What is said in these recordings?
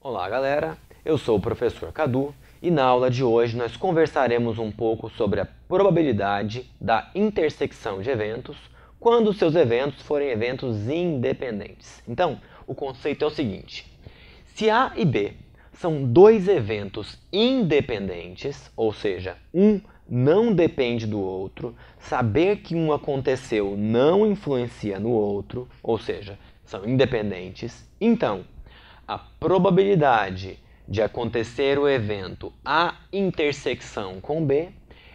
Olá, galera. Eu sou o professor Cadu e na aula de hoje nós conversaremos um pouco sobre a probabilidade da intersecção de eventos quando seus eventos forem eventos independentes. Então, o conceito é o seguinte: se A e B são dois eventos independentes, ou seja, um não depende do outro, saber que um aconteceu não influencia no outro, ou seja, são independentes, então a probabilidade de acontecer o evento A intersecção com B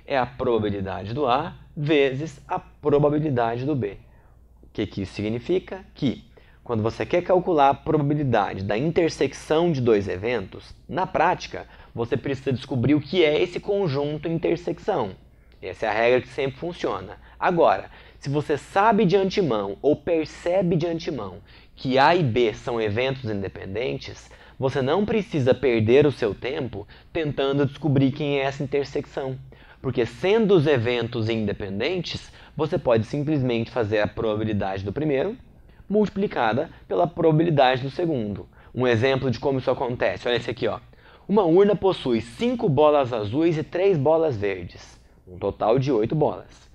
é a probabilidade do A vezes a probabilidade do B. O que, que isso significa? Que quando você quer calcular a probabilidade da intersecção de dois eventos, na prática, você precisa descobrir o que é esse conjunto intersecção. Essa é a regra que sempre funciona. Agora, se você sabe de antemão ou percebe de antemão que A e B são eventos independentes, você não precisa perder o seu tempo tentando descobrir quem é essa intersecção. Porque sendo os eventos independentes, você pode simplesmente fazer a probabilidade do primeiro multiplicada pela probabilidade do segundo. Um exemplo de como isso acontece, olha esse aqui, ó. Uma urna possui 5 bolas azuis e 3 bolas verdes, um total de 8 bolas.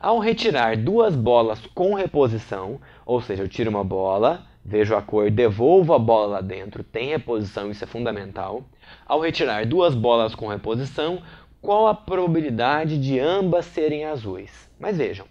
Ao retirar duas bolas com reposição, ou seja, eu tiro uma bola, vejo a cor, devolvo a bola lá dentro, tem reposição, isso é fundamental. Ao retirar duas bolas com reposição, qual a probabilidade de ambas serem azuis? Mas vejam,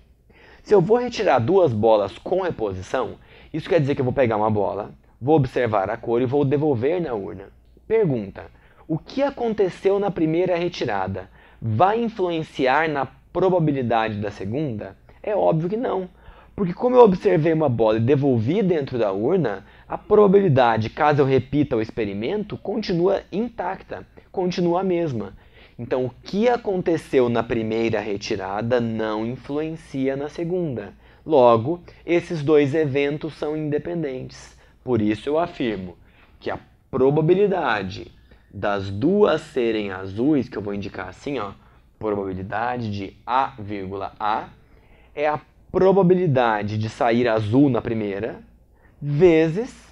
se eu vou retirar duas bolas com reposição, isso quer dizer que eu vou pegar uma bola, vou observar a cor e vou devolver na urna. Pergunta: o que aconteceu na primeira retirada vai influenciar na probabilidade da segunda? É óbvio que não. Porque como eu observei uma bola e devolvi dentro da urna, a probabilidade, caso eu repita o experimento, continua intacta, continua a mesma. Então, o que aconteceu na primeira retirada não influencia na segunda. Logo, esses dois eventos são independentes. Por isso, eu afirmo que a probabilidade das duas serem azuis, que eu vou indicar assim, ó, probabilidade de A, A, é a probabilidade de sair azul na primeira, vezes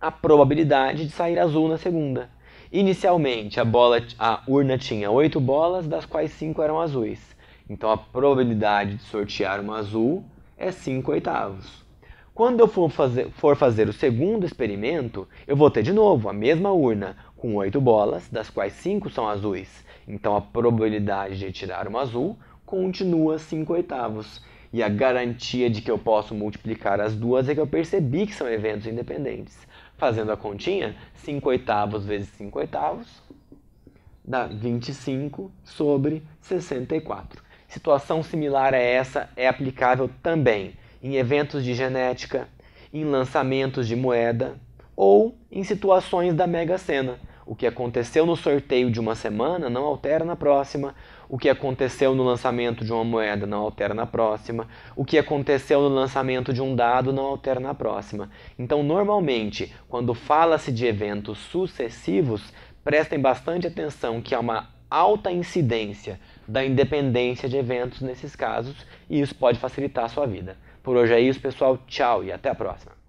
a probabilidade de sair azul na segunda. Inicialmente, a, bola, a urna tinha oito bolas, das quais cinco eram azuis. Então, a probabilidade de sortear uma azul é 5 oitavos. Quando eu for fazer, for fazer o segundo experimento, eu vou ter de novo a mesma urna com oito bolas, das quais cinco são azuis. Então, a probabilidade de tirar uma azul continua 5 oitavos. E a hum. garantia de que eu posso multiplicar as duas é que eu percebi que são eventos independentes. Fazendo a continha, 5 oitavos vezes 5 oitavos dá 25 sobre 64. Situação similar a essa é aplicável também em eventos de genética, em lançamentos de moeda ou em situações da Mega Sena. O que aconteceu no sorteio de uma semana não altera na próxima, o que aconteceu no lançamento de uma moeda não altera na próxima, o que aconteceu no lançamento de um dado não altera na próxima. Então, normalmente, quando fala-se de eventos sucessivos, prestem bastante atenção que há uma alta incidência da independência de eventos nesses casos e isso pode facilitar a sua vida. Por hoje é isso, pessoal. Tchau e até a próxima.